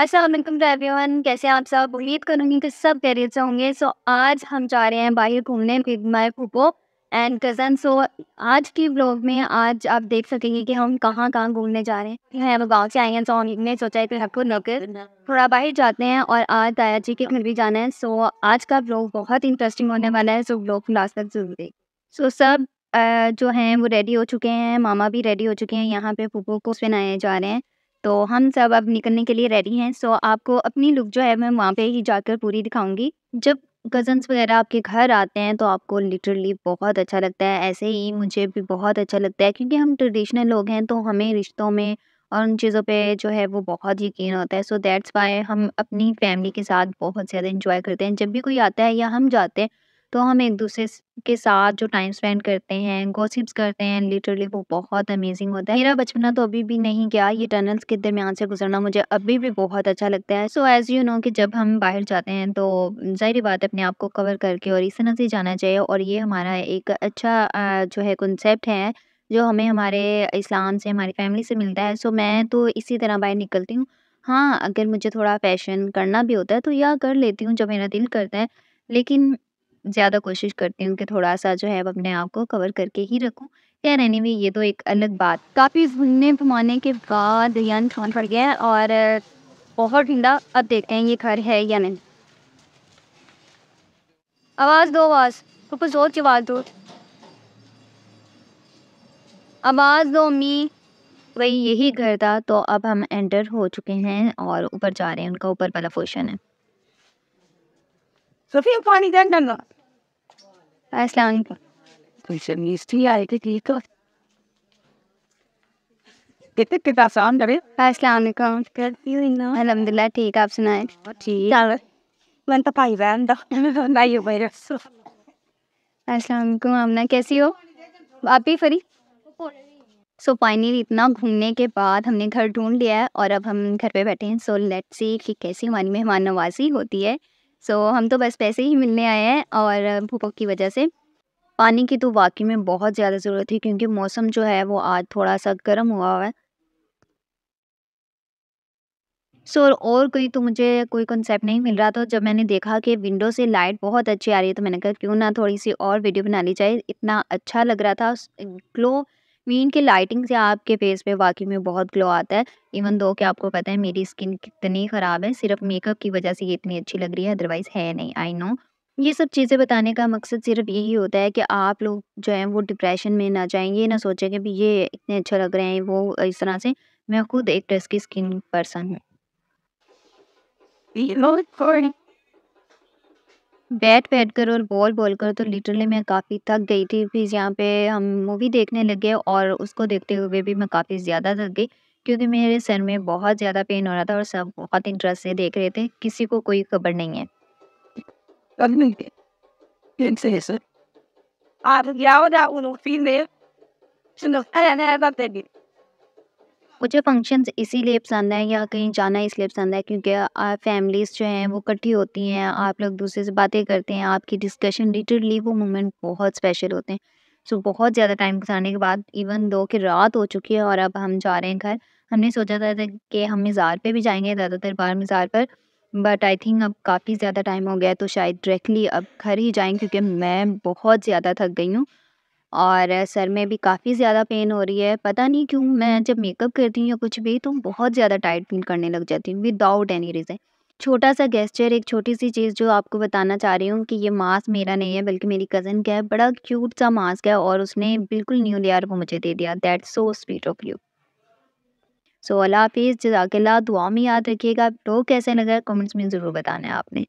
असलम अच्छा, एवरीवन कैसे आप सब उम्मीद करूँगी कि सब कैरियर से होंगे सो so, आज हम जा रहे हैं बाहर घूमने विद माई फूपो एंड कज़न सो आज की ब्लॉग में आज आप देख सकेंगे कि हम कहाँ कहाँ घूमने जा रहे हैं हम गाँव से आए हैं सो हमने सोचा है कि थोड़ा बाहर जाते हैं और आज दाया जी के घर भी जाना है सो so, आज का ब्लॉग बहुत इंटरेस्टिंग होने वाला है सो ब्लॉग लास्ट तक जरूर देख सो सब जो हैं वो रेडी हो चुके हैं मामा भी रेडी हो चुके हैं यहाँ पे फूपो को सुनाए जा रहे हैं तो हम सब अब निकलने के लिए रेडी हैं सो आपको अपनी लुक जो है मैं वहाँ पे ही जाकर पूरी दिखाऊंगी जब कज़न्स वगैरह आपके घर आते हैं तो आपको लिटरली बहुत अच्छा लगता है ऐसे ही मुझे भी बहुत अच्छा लगता है क्योंकि हम ट्रेडिशनल लोग हैं तो हमें रिश्तों में और उन चीज़ों पे जो है वो बहुत यकीन होता है सो दैट्स वाई हम अपनी फैमिली के साथ बहुत ज़्यादा इंजॉय करते हैं जब भी कोई आता है या हम जाते हैं तो हम एक दूसरे के साथ जो टाइम स्पेंड करते हैं, गॉसिप्स करते हैं लिटरली वो बहुत अमेज़िंग होता है। मेरा बचपना तो अभी भी नहीं गया, ये टनल्स के दरमियान से गुज़रना मुझे अभी भी बहुत अच्छा लगता है। सो एज़ यू नो कि जब हम बाहर जाते हैं तो ज़ाहिर बात अपने आप को कवर करके और इस तरह से जाना चाहिए और ये हमारा एक अच्छा जो है कॉन्सेप्ट है, जो हमें हमारे इस्लाम से, हमारी फैमिली से मिलता है। सो मैं तो इसी तरह बाहर निकलती हूँ। हाँ, अगर मुझे थोड़ा फ़ैशन करना भी होता है तो या कर लेती हूँ जब मेरा दिल करता है, लेकिन ज़्यादा कोशिश करती हूँ कि थोड़ा-सा जो है अपने आप को कवर करके ही रखूँ। ख़ैर एनीवे ये तो एक अलग बात काफ़ी घुमाने के बाद यान खान पड़ गया और बहुत ठंडा अब देखते हैं ये घर है या नहीं। आवाज़ दो आवाज़, कुछ ज़ोर की आवाज़ दो। आवाज़ दो अम्मी। वही यही घर था तो अब हम एंटर हो चुके हैं और ऊपर जा रहे हैं उनका ऊपर वाला पोर्शन है। सफेद पानी देख देना अस्सलाम तो इसे मिस्ट्री आए थे ठीक है कितने कितना आसान करे अस्सलाम वालेकुम करती हूं ना अल्हम्दुलिल्लाह ठीक आप सुनाएं हाँ, ठीक चल मैं तो भाई बहन दा नहीं हो मेरे अस्सलाम वालेकुम आमना कैसी हो आप भी फरी सो फाइनली इतना घूमने के बाद हमने घर ढूंढ लिया है और अब हम घर पे बैठे हैं सो लेट्स सी कि कैसी हमारी मेहमान नवाजी होती है सो so, हम तो बस पैसे ही मिलने आए हैं और भूपक की वजह से पानी की तो वाकई में बहुत ज़्यादा ज़रूरत है क्योंकि मौसम जो है वो आज थोड़ा सा गर्म हुआ हुआ है सो और, और कोई तो मुझे कोई कॉन्सेप्ट नहीं मिल रहा था जब मैंने देखा कि विंडो से लाइट बहुत अच्छी आ रही है तो मैंने कहा क्यों ना थोड़ी सी और वीडियो बना ली जाए इतना अच्छा लग रहा था ग्लो मीन के लाइटिंग से आपके फेस पे वाकई में बहुत ग्लो आता है इवन दो कि आपको पता है मेरी स्किन कितनी ख़राब है सिर्फ मेकअप की वजह से ये इतनी अच्छी लग रही है अदरवाइज़ है नहीं आई नो ये सब चीज़ें बताने का मकसद सिर्फ यही होता है कि आप लोग जो हैं वो डिप्रेशन में ना जाएँ ये ना सोचें कि भी ये इतने अच्छे लग रहे हैं वो इस तरह से मैं खुद एक ड्रेस की स्किन पर्सन हूँ बैठ बैठ कर और बोल बोल कर तो लिटरली मैं काफ़ी थक गई थी। फिर यहाँ पे हम मूवी देखने लगे और उसको देखते हुए भी मैं काफ़ी ज़्यादा थक गई क्योंकि मेरे सर में बहुत ज़्यादा पेन हो रहा था और सब बहुत इंटरेस्ट से देख रहे थे। किसी को कोई खबर नहीं है। मुझे फंक्शंस इसीलिए पसंद है या कहीं जाना इसलिए पसंद है क्योंकि फैमिलीज़ जो हैं वो इकट्ठी होती हैं, आप लोग दूसरे से बातें करते हैं, आपकी डिस्कशन लिटरली वो मोमेंट बहुत स्पेशल होते हैं। सो बहुत ज़्यादा टाइम गुज़ारने के बाद इवन दो कि रात हो चुकी है और अब हम जा रहे हैं घर। हमने सोचा था था कि हम मज़ार पर भी जाएँगे ज़्यादातर बार मज़ार पर, बट आई थिंक अब काफ़ी ज़्यादा टाइम हो गया है तो शायद डायरेक्टली अब घर ही जाएँ क्योंकि मैं बहुत ज़्यादा थक गई हूँ। और सर में भी काफ़ी ज़्यादा पेन हो रही है। पता नहीं क्यों मैं हम्म। जब मेकअप करती हूँ या कुछ भी तो बहुत ज़्यादा टाइट फ़ील करने लग जाती हूँ विदाउट एनी रीज़न। छोटा-सा गेस्चर एक छोटी-सी चीज़ जो आपको बताना चाह रही हूँ कि ये मास्क मेरा नहीं है बल्कि मेरी कज़न का है। बड़ा क्यूट-सा मास्क है और उसने बिल्कुल न्यू लेयर वो मुझे दे दिया। That so sweet of you. So Allah हाफ़िज़, जजाकला दुआ में याद रखिएगा। तो कैसे लगा कमेंट्स में ज़रूर बताना है आपने।